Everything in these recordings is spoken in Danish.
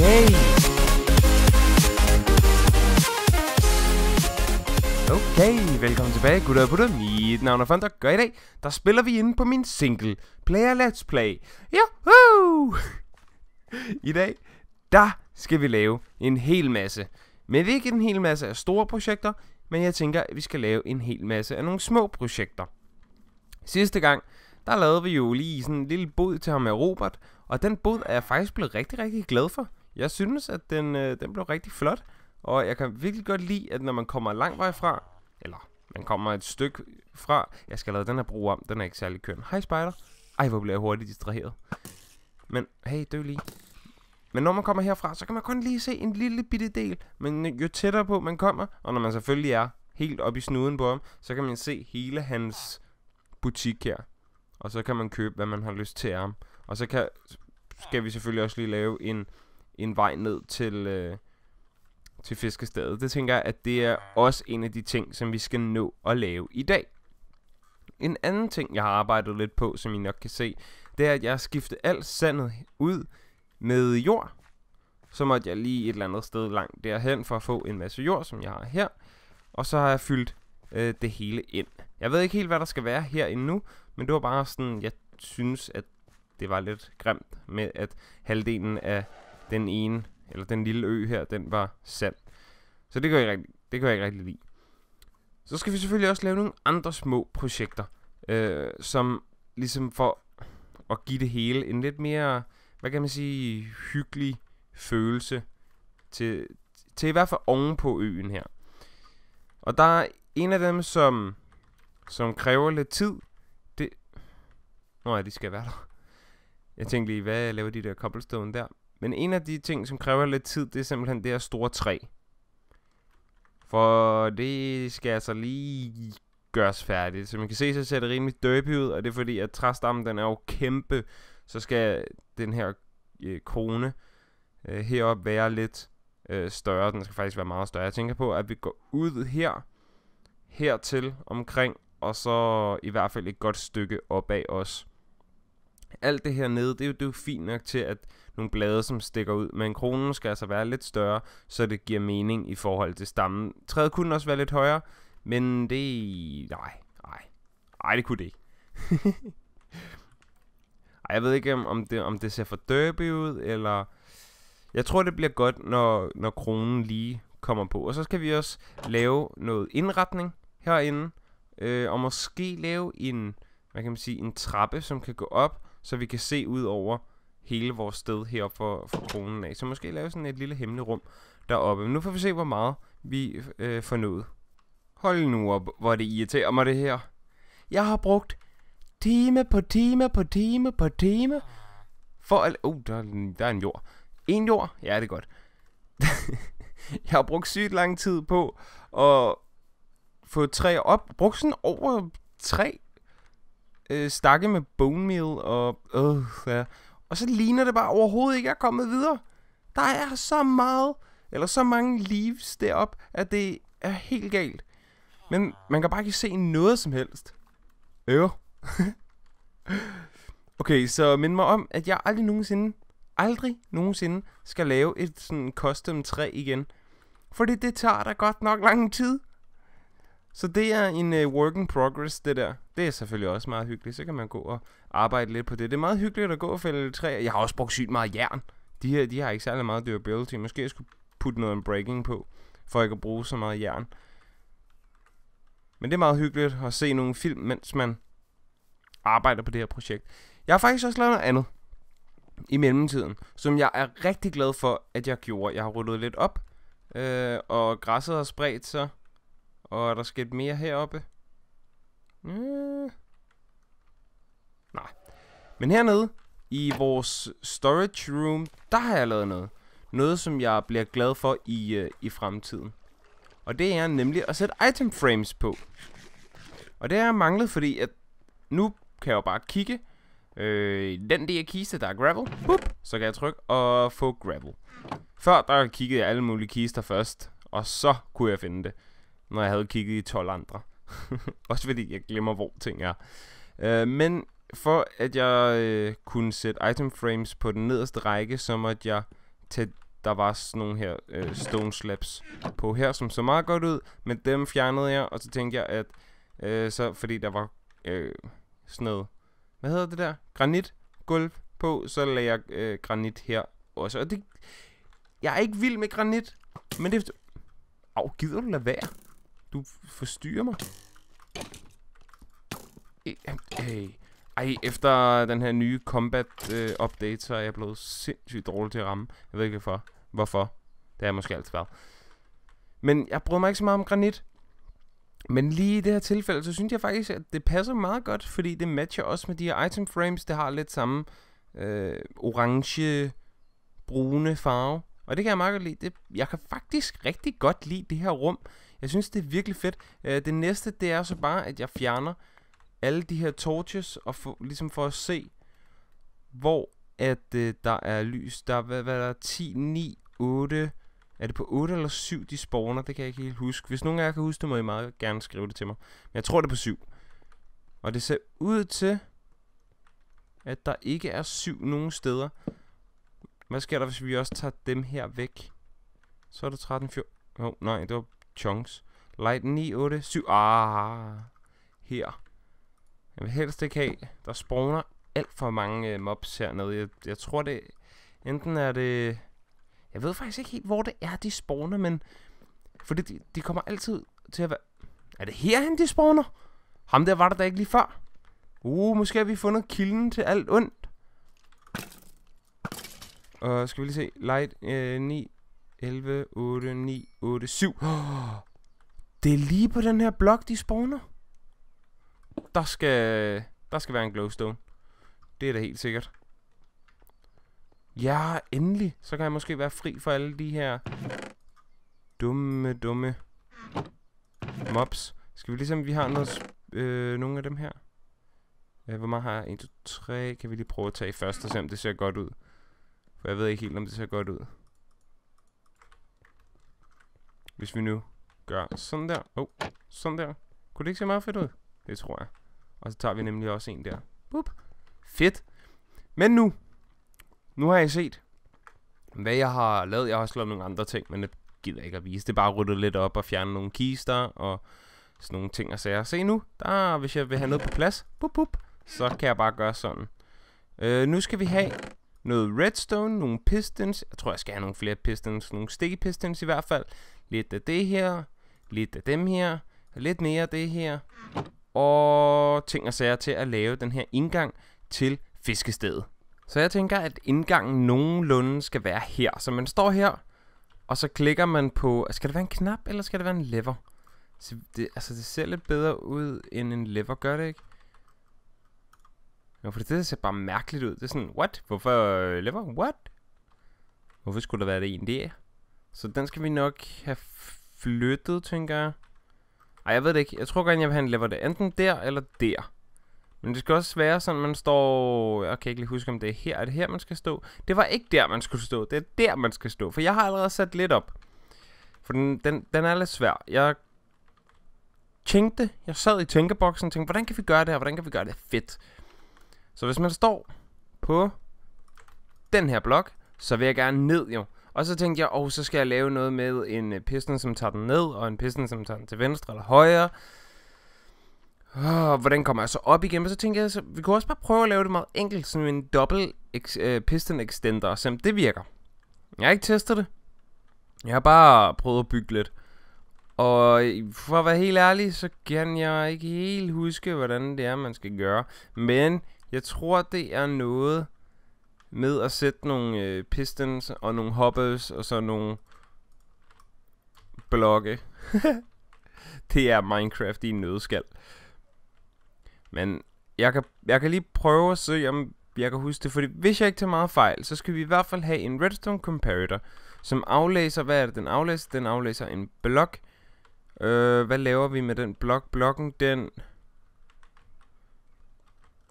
Hey. Okay, velkommen tilbage, gutter og putter. Mit navn er Fondok, og i dag, der spiller vi inde på min single Player Let's Play. Juhu! I dag, der skal vi lave en hel masse. Men det er ikke en hel masse af store projekter, men jeg tænker, at vi skal lave en hel masse af nogle små projekter. Sidste gang, der lavede vi jo lige sådan en lille bod til ham med Robert, og den bod er jeg faktisk blevet rigtig, rigtig glad for. Jeg synes, at den, øh, den blev rigtig flot, og jeg kan virkelig godt lide, at når man kommer langt vej fra, eller man kommer et stykke fra, jeg skal lave den her bro om, den er ikke særlig køn. Hej spider. Ej, hvor bliver jeg hurtigt distraheret. Men hey, dø lige. Men når man kommer herfra, så kan man kun lige se en lille bitte del. Men jo tættere på man kommer, og når man selvfølgelig er helt oppe i snuden på ham, så kan man se hele hans butik her. Og så kan man købe, hvad man har lyst til af ham. Og så kan, skal vi selvfølgelig også lige lave en en vej ned til, øh, til fiskestedet. Det tænker jeg, at det er også en af de ting, som vi skal nå at lave i dag. En anden ting, jeg har arbejdet lidt på, som I nok kan se, det er, at jeg har skiftet alt sandet ud med jord. Så måtte jeg lige et eller andet sted langt derhen for at få en masse jord, som jeg har her. Og så har jeg fyldt øh, det hele ind. Jeg ved ikke helt, hvad der skal være herinde nu, men det var bare sådan, jeg synes, at det var lidt grimt med, at halvdelen af den ene, eller den lille ø her, den var sand. Så det kan jeg, ikke, det kan jeg ikke rigtig lide. Så skal vi selvfølgelig også lave nogle andre små projekter, øh, som ligesom for at give det hele en lidt mere, hvad kan man sige, hyggelig følelse til, til i hvert fald oven på øen her. Og der er en af dem, som, som kræver lidt tid. Det... Nå ja, de skal være der. Jeg tænkte lige, hvad laver de der cobblestone der? Men en af de ting, som kræver lidt tid, det er simpelthen det her store træ. For det skal altså lige gøres færdigt. Som man kan se, så ser det rimelig derby ud, og det er fordi, at træstammen den er jo kæmpe. Så skal den her øh, krone øh, heroppe være lidt øh, større. Den skal faktisk være meget større. Jeg tænker på, at vi går ud her, hertil omkring, og så i hvert fald et godt stykke opad os alt det her nede, det er, jo, det er jo fint nok til, at nogle blade, som stikker ud. Men kronen skal altså være lidt større, så det giver mening i forhold til stammen. Træet kunne også være lidt højere, men det... Nej, nej. Nej, det kunne det ikke. Ej, jeg ved ikke, om det, om det ser for derby ud, eller... Jeg tror, det bliver godt, når, når kronen lige kommer på. Og så skal vi også lave noget indretning herinde. Øh, og måske lave en, hvad kan man sige, en trappe, som kan gå op så vi kan se ud over hele vores sted heroppe for, for kronen af. Så måske lave sådan et lille hemmeligt rum deroppe. Men nu får vi se, hvor meget vi øh, får nået. Hold nu op, hvor det irriterer mig det her. Jeg har brugt time på time på time på time for at... Oh, der, er, der er en jord. En jord? Ja, det er godt. jeg har brugt sygt lang tid på at få træer op. Brugt sådan over tre øh, stakke med bone meal og... Øh, ja. Og så ligner det bare overhovedet ikke, at komme er kommet videre. Der er så meget, eller så mange leaves derop, at det er helt galt. Men man kan bare ikke se noget som helst. Øh. okay, så mind mig om, at jeg aldrig nogensinde, aldrig nogensinde skal lave et sådan custom træ igen. Fordi det tager da godt nok lang tid. Så det er en uh, work in progress, det der. Det er selvfølgelig også meget hyggeligt. Så kan man gå og arbejde lidt på det. Det er meget hyggeligt at gå og fælde træer. Jeg har også brugt sygt meget jern. De her, de har ikke særlig meget durability. Måske jeg skulle putte noget breaking på, for ikke at bruge så meget jern. Men det er meget hyggeligt at se nogle film, mens man arbejder på det her projekt. Jeg har faktisk også lavet noget andet i mellemtiden, som jeg er rigtig glad for, at jeg gjorde. Jeg har ryddet lidt op, øh, og græsset har spredt sig og er der sket mere heroppe? Mm. Nej. Men hernede, i vores storage room, der har jeg lavet noget. Noget, som jeg bliver glad for i, øh, i fremtiden. Og det er nemlig at sætte item frames på. Og det har jeg manglet, fordi at nu kan jeg jo bare kigge. Øh, den der kiste, der er gravel, Boop, så kan jeg trykke og få gravel. Før der kiggede jeg alle mulige kister først, og så kunne jeg finde det når jeg havde kigget i 12 andre. Også fordi jeg glemmer, hvor ting er. Øh, men for at jeg øh, kunne sætte item frames på den nederste række, så måtte jeg tage der var sådan nogle her øh, stone slabs på her, som så meget godt ud, men dem fjernede jeg, og så tænkte jeg, at øh, så fordi der var øh, sådan noget, hvad hedder det der, granitgulv på, så lagde jeg øh, granit her også. Og det, jeg er ikke vild med granit, men det... Au, gider du lade være? Du forstyrrer mig. Øh, hey. Ej, efter den her nye combat-update, øh, så er jeg blevet sindssygt dårlig til at ramme. Jeg ved ikke hvorfor. Hvorfor? Det er måske altid været. Men jeg bryder mig ikke så meget om granit. Men lige i det her tilfælde, så synes jeg faktisk, at det passer meget godt, fordi det matcher også med de her item frames. Det har lidt samme øh, orange, brune farve. Og det kan jeg meget godt lide. Det, jeg kan faktisk rigtig godt lide det her rum. Jeg synes, det er virkelig fedt. Øh, det næste, det er så bare, at jeg fjerner alle de her torches, og for, ligesom for at se, hvor at øh, der er lys. Der er, hvad, hvad der er 10, 9, 8... Er det på 8 eller 7, de spawner? Det kan jeg ikke helt huske. Hvis nogen af jer kan huske det, må I meget gerne skrive det til mig. Men jeg tror, det er på 7. Og det ser ud til, at der ikke er 7 nogen steder. Hvad sker der, hvis vi også tager dem her væk? Så er der 13, 14... Åh, oh, nej, det var chunks. Light 9, 8, 7. Ah, her. Jeg vil helst ikke have. Der spawner alt for mange øh, mobs hernede. Jeg, jeg tror det... Enten er det... Jeg ved faktisk ikke helt, hvor det er, de spawner, men... Fordi de, de kommer altid til at være... Er det herhen, de spawner? Ham der var der da ikke lige før. Uh, måske har vi fundet kilden til alt ondt. Og uh, skal vi lige se. Light øh, 9, 11, 8, 9, 8, 7. Oh, det er lige på den her blok, de spawner. Der skal, der skal være en glowstone. Det er da helt sikkert. Ja, endelig. Så kan jeg måske være fri for alle de her dumme, dumme mobs. Skal vi ligesom, vi har noget, øh, nogle af dem her. Hvor mange har jeg? 1, 2, 3. Kan vi lige prøve at tage først og se, om det ser godt ud. For jeg ved ikke helt, om det ser godt ud. Hvis vi nu gør sådan der. Oh, sådan der. Kunne det ikke se meget fedt ud? Det tror jeg. Og så tager vi nemlig også en der. Boop. Fedt. Men nu. Nu har jeg set, hvad jeg har lavet. Jeg har også lavet nogle andre ting, men det gider jeg ikke at vise. Det er bare ryddet lidt op og fjerne nogle kister og sådan nogle ting og sager. Se nu, der, hvis jeg vil have noget på plads, Boop, boop. så kan jeg bare gøre sådan. Øh, nu skal vi have noget redstone, nogle pistons. Jeg tror, jeg skal have nogle flere pistons, nogle sticky pistons i hvert fald lidt af det her, lidt af dem her, lidt mere af det her, og ting og sager til at lave den her indgang til fiskestedet. Så jeg tænker, at indgangen nogenlunde skal være her. Så man står her, og så klikker man på... Skal det være en knap, eller skal det være en lever? Så det, altså, det ser lidt bedre ud end en lever, gør det ikke? Jo, for det ser bare mærkeligt ud. Det er sådan, what? Hvorfor øh, lever? What? Hvorfor skulle der være det en der? Så den skal vi nok have flyttet, tænker jeg. Ej, jeg ved det ikke. Jeg tror gerne, jeg vil have en lever det enten der eller der. Men det skal også være sådan, man står... Jeg kan ikke lige huske, om det er her. Er det her, man skal stå? Det var ikke der, man skulle stå. Det er der, man skal stå. For jeg har allerede sat lidt op. For den, den, den er lidt svær. Jeg tænkte, jeg sad i tænkeboksen og tænkte, hvordan kan vi gøre det her? Hvordan kan vi gøre det fedt? Så hvis man står på den her blok, så vil jeg gerne ned jo. Og så tænkte jeg, åh, oh, så skal jeg lave noget med en øh, piston, som tager den ned, og en piston, som tager den til venstre eller højre. Oh, hvordan kommer jeg så op igen? Og så tænkte jeg, så vi kunne også bare prøve at lave det meget enkelt, som en dobbelt ex- øh, piston extender, som det virker. Jeg har ikke testet det. Jeg har bare prøvet at bygge lidt. Og øh, for at være helt ærlig, så kan jeg ikke helt huske, hvordan det er, man skal gøre. Men jeg tror, det er noget, ned og sætte nogle øh, pistons og nogle hoppers og så nogle blokke. det er Minecraft i en nødskal. Men jeg kan, jeg kan lige prøve at se, om jeg kan huske det, fordi hvis jeg ikke tager meget fejl, så skal vi i hvert fald have en redstone comparator, som aflæser, hvad er det, den aflæser? Den aflæser en blok. Øh, hvad laver vi med den blok? Blokken, den...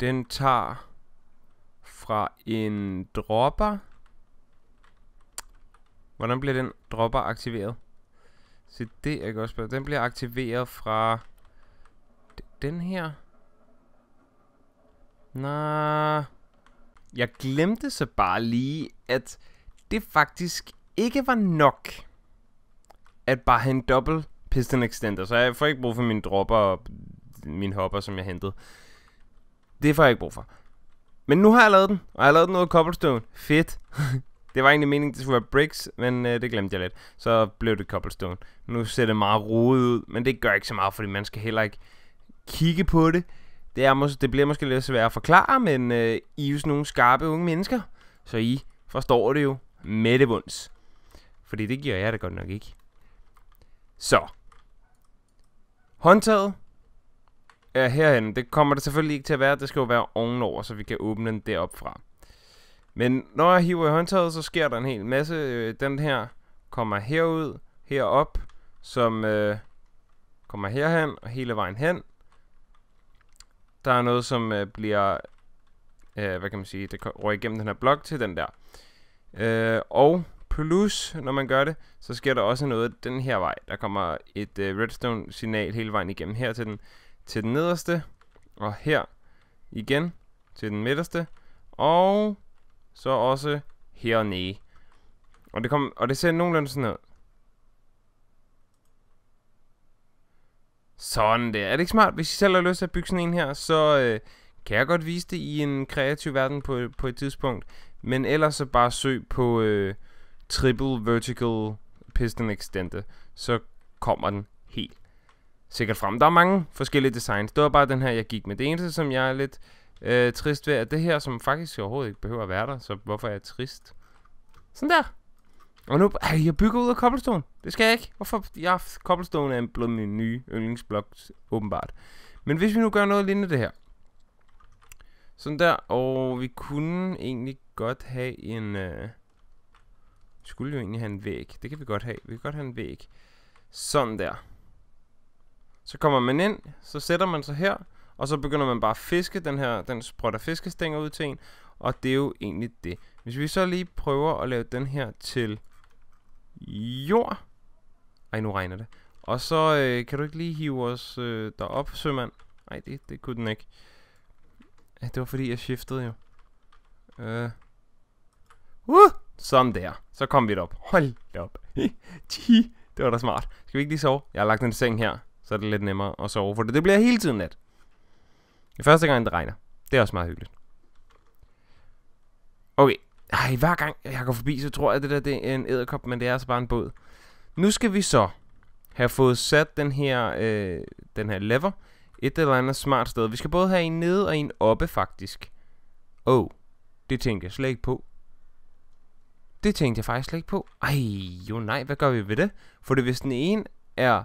Den tager fra en dropper. Hvordan bliver den dropper aktiveret? Så det er godt spørgsmål. Den bliver aktiveret fra den her. Nå. Jeg glemte så bare lige, at det faktisk ikke var nok at bare have en dobbelt piston extender. Så jeg får ikke brug for min dropper og min hopper, som jeg hentede. Det får jeg ikke brug for. Men nu har jeg lavet den, og jeg har lavet den noget cobblestone. Fedt. det var egentlig meningen, det skulle være bricks, men øh, det glemte jeg lidt. Så blev det cobblestone. Nu ser det meget rodet ud, men det gør ikke så meget, fordi man skal heller ikke kigge på det. Det, er måske, det bliver måske lidt svært at forklare, men øh, I er jo sådan nogle skarpe unge mennesker, så I forstår det jo med det bunds. Fordi det giver jeg da godt nok ikke. Så. Håndtaget er herhen. Det kommer det selvfølgelig ikke til at være. Det skal jo være ovenover, så vi kan åbne den derop fra. Men når jeg hiver i håndtaget, så sker der en hel masse. Øh, den her kommer herud, herop, som øh, kommer herhen og hele vejen hen. Der er noget, som øh, bliver, øh, hvad kan man sige, det rører igennem den her blok til den der. Øh, og plus, når man gør det, så sker der også noget den her vej. Der kommer et øh, redstone-signal hele vejen igennem her til den til den nederste, og her igen til den midterste, og så også hernede. Og det, kom, og det ser nogenlunde sådan ud. Sådan der. Er det ikke smart? Hvis I selv har lyst til at bygge sådan en her, så øh, kan jeg godt vise det i en kreativ verden på, på et tidspunkt. Men ellers så bare søg på øh, Triple Vertical Piston Extender. Så kommer den sikkert frem. Der er mange forskellige designs. Det var bare den her, jeg gik med. Det eneste, som jeg er lidt øh, trist ved, er det her, som faktisk overhovedet ikke behøver at være der. Så hvorfor er jeg trist? Sådan der. Og nu, ej, jeg bygger ud af Cobblestone. Det skal jeg ikke. Hvorfor? Ja, Cobblestone er blevet min nye yndlingsblok, åbenbart. Men hvis vi nu gør noget lignende det her. Sådan der, og vi kunne egentlig godt have en... Øh, skulle jo egentlig have en væg. Det kan vi godt have. Vi kan godt have en væg. Sådan der. Så kommer man ind, så sætter man sig her, og så begynder man bare at fiske den her, den sprøtter fiskestænger ud til en, og det er jo egentlig det. Hvis vi så lige prøver at lave den her til jord. Ej, nu regner det. Og så øh, kan du ikke lige hive os øh, derop, sømand? Nej, det, det kunne den ikke. Det var fordi, jeg shiftede jo. Øh. Uh! Sådan der. Så kom vi derop. Hold op. det var da smart. Skal vi ikke lige sove? Jeg har lagt en seng her. Så er det lidt nemmere at sove, for det, det bliver hele tiden nat. Det første gang, det regner. Det er også meget hyggeligt. Okay. Ej, hver gang jeg går forbi, så tror jeg, at det der det er en æderkop, men det er altså bare en båd. Nu skal vi så have fået sat den her, øh, den her lever et eller andet smart sted. Vi skal både have en nede og en oppe, faktisk. Åh, oh, det tænkte jeg slet ikke på. Det tænkte jeg faktisk slet ikke på. Ej, jo nej, hvad gør vi ved det? For det, hvis den ene er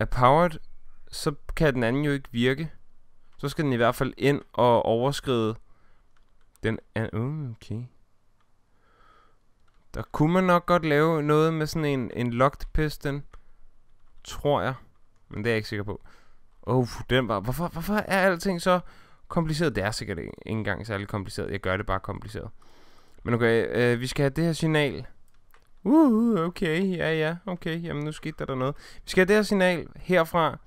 er powered, så kan den anden jo ikke virke. Så skal den i hvert fald ind og overskride den anden. Uh, okay. Der kunne man nok godt lave noget med sådan en, en locked piston. Tror jeg. Men det er jeg ikke sikker på. Åh, oh, den var... Hvorfor, hvorfor er alting så kompliceret? Det er sikkert ikke engang særlig kompliceret. Jeg gør det bare kompliceret. Men okay, øh, vi skal have det her signal Uh, okay, ja, ja, okay, jamen nu skete der, der noget. Vi skal have det her signal herfra,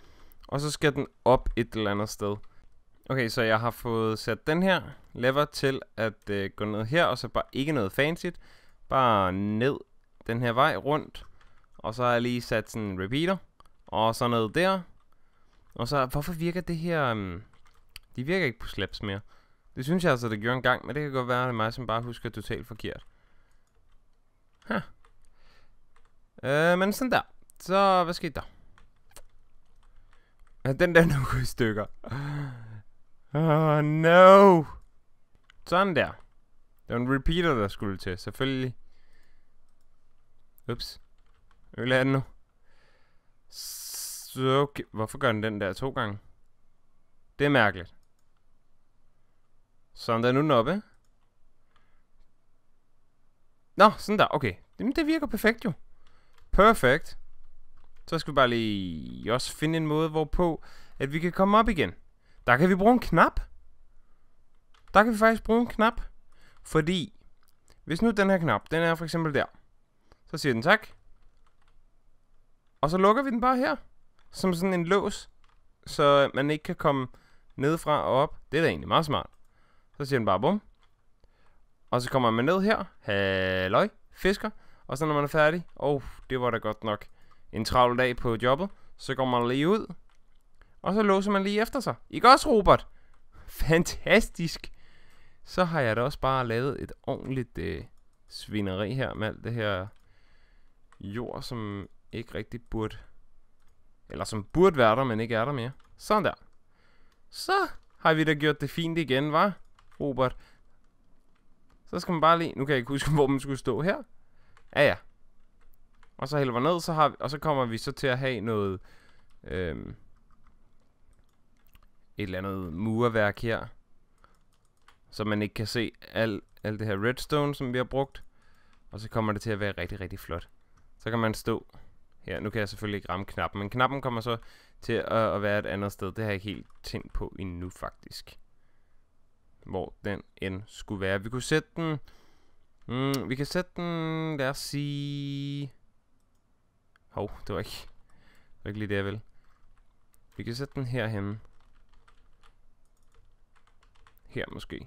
og så skal den op et eller andet sted. Okay, så jeg har fået sat den her lever til at øh, gå ned her, og så bare ikke noget fancy. Bare ned den her vej rundt, og så har jeg lige sat sådan en repeater, og så ned der. Og så, hvorfor virker det her, um, de virker ikke på slaps mere. Det synes jeg altså, det gjorde en gang, men det kan godt være, at det er mig, som bare husker totalt forkert. Huh. Øh, men sådan der. Så, hvad skete der? Ja, den der nu går i stykker. Oh, no! Sådan der. Det var en repeater, der skulle til, selvfølgelig. Ups. Jeg vil have den nu. Så okay. Hvorfor gør den den der to gange? Det er mærkeligt. Sådan der nu den oppe. Nå, sådan der. Okay. Jamen, det virker perfekt jo. Perfect. Så skal vi bare lige også finde en måde, hvorpå at vi kan komme op igen. Der kan vi bruge en knap. Der kan vi faktisk bruge en knap. Fordi, hvis nu den her knap, den er for eksempel der. Så siger den tak. Og så lukker vi den bare her. Som sådan en lås. Så man ikke kan komme nedefra og op. Det er da egentlig meget smart. Så siger den bare bum. Og så kommer man ned her. Halløj, fisker. Og så når man er færdig, åh, oh, det var da godt nok en travl dag på jobbet, så går man lige ud, og så låser man lige efter sig. Ikke også, Robert? Fantastisk! Så har jeg da også bare lavet et ordentligt øh, svineri her med alt det her jord, som ikke rigtig burde... Eller som burde være der, men ikke er der mere. Sådan der. Så har vi da gjort det fint igen, var Robert? Så skal man bare lige... Nu kan jeg ikke huske, hvor man skulle stå her. Ja, ja. Og så hælder vi ned, så har vi, og så kommer vi så til at have noget... Øhm, et eller andet murværk her. Så man ikke kan se alt al det her redstone, som vi har brugt. Og så kommer det til at være rigtig, rigtig flot. Så kan man stå her. Nu kan jeg selvfølgelig ikke ramme knappen, men knappen kommer så til at, at være et andet sted. Det har jeg ikke helt tænkt på endnu faktisk. Hvor den end skulle være. Vi kunne sætte den Mm, vi kan sætte den, lad os sige... Hov, det var ikke, det var ikke lige det, jeg ville. Vi kan sætte den herhen. Her måske.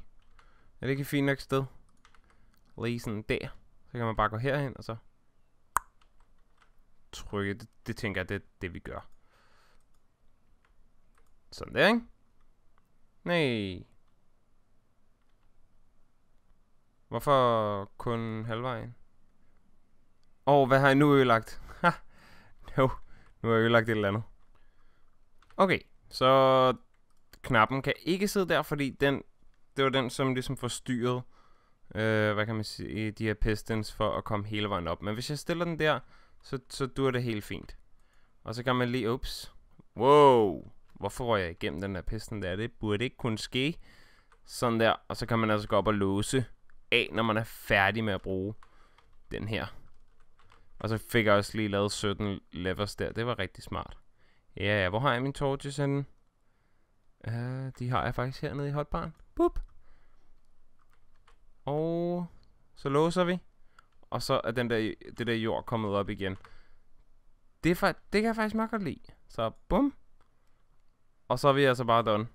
Er det ikke et fint nok sted? Lige sådan der. Så kan man bare gå herhen, og så trykke. Det, det tænker jeg, det er det, vi gør. Sådan der, ikke? Nej. Hvorfor kun halvvejen? Og hvad har jeg nu ødelagt? Ha! No, nu har jeg ødelagt et eller andet. Okay, så knappen kan ikke sidde der, fordi den, det var den, som ligesom forstyrrede, øh, hvad kan man sige, de her pistons for at komme hele vejen op. Men hvis jeg stiller den der, så, så dur det helt fint. Og så kan man lige, ups, wow, hvorfor røg jeg igennem den der piston der? Det burde ikke kunne ske. Sådan der, og så kan man altså gå op og låse af, når man er færdig med at bruge den her. Og så fik jeg også lige lavet 17 levers der. Det var rigtig smart. Ja, ja. Hvor har jeg min torches henne? Uh, de har jeg faktisk hernede i hotbaren. Boop. Og så låser vi. Og så er den der, det der jord kommet op igen. Det, er, det kan jeg faktisk meget godt lide. Så bum. Og så er vi altså bare done.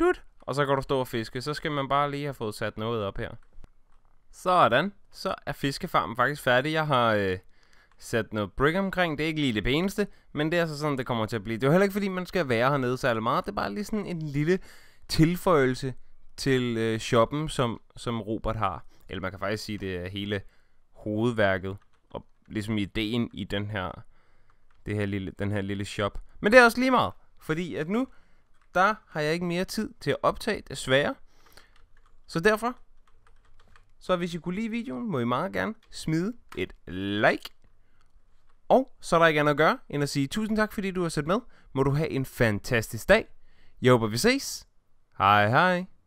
Dude og så går du stå og fiske. Så skal man bare lige have fået sat noget op her. Sådan, så er fiskefarmen faktisk færdig. Jeg har øh, sat noget brick omkring. Det er ikke lige det pæneste, men det er så sådan, det kommer til at blive. Det er jo heller ikke, fordi man skal være hernede særlig meget. Det er bare lige sådan en lille tilføjelse til øh, shoppen, som, som Robert har. Eller man kan faktisk sige, det er hele hovedværket. Og ligesom ideen i den her, det her lille, den her lille shop. Men det er også lige meget, fordi at nu der har jeg ikke mere tid til at optage, desværre. Så derfor, så hvis I kunne lide videoen, må I meget gerne smide et like. Og så er der ikke andet at gøre, end at sige tusind tak, fordi du har set med. Må du have en fantastisk dag. Jeg håber, vi ses. Hej hej.